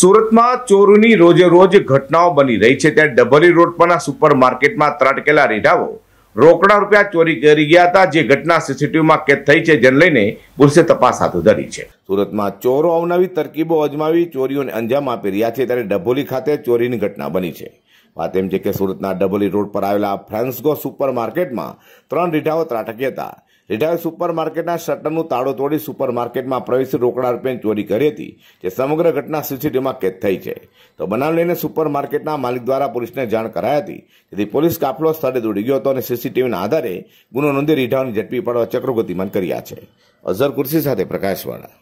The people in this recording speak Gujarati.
સુરતમાં ચોરીની રોજે રોજ ઘટનાઓ બની રહી છે ત્યારે ડભોલી રોડ પરના સુપર માર્કેટમાં ત્રાટકેલા રીઢાઓ રોકડા રૂપિયા ચોરી કરી ગયા હતા જે ઘટના સીસીટીવીમાં કેદ થઈ છે જેને લઈને પોલીસે તપાસ હાથ ધરી છે સુરતમાં ચોરો અવનાવી તરકીબો અજમાવી ચોરીઓને અંજામ આપી રહ્યા છે ત્યારે ડભોલી ખાતે ચોરીની ઘટના બની છે વાત એમ છે કે સુરતના ડભોલી રોડ પર આવેલા ફ્રાન્સગો સુપર માર્કેટમાં ત્રણ રીઢાઓ ત્રાટક્યા હતા રીઢાએ સુપરમાર્કેટના શટરનું તાળો તોડી સુપરમાર્કેટમાં પ્રવેશી રોકડા રૂપિયાની ચોરી કરી હતી જે સમગ્ર ઘટના સીસીટીવીમાં કેદ થઈ છે તો બનાવ લઈને સુપરમાર્કેટના માલિક દ્વારા પોલીસને જાણ કરાઈ હતી જેથી પોલીસ કાફલો સ્થળે દોડી ગયો હતો અને સીસીટીવીના આધારે ગુનો નોંધી રીઢાઓની ઝડપી પડવા ચક્રો ગતિમાન કર્યા છે અઝર કુર્સી સાથે પ્રકાશવાળા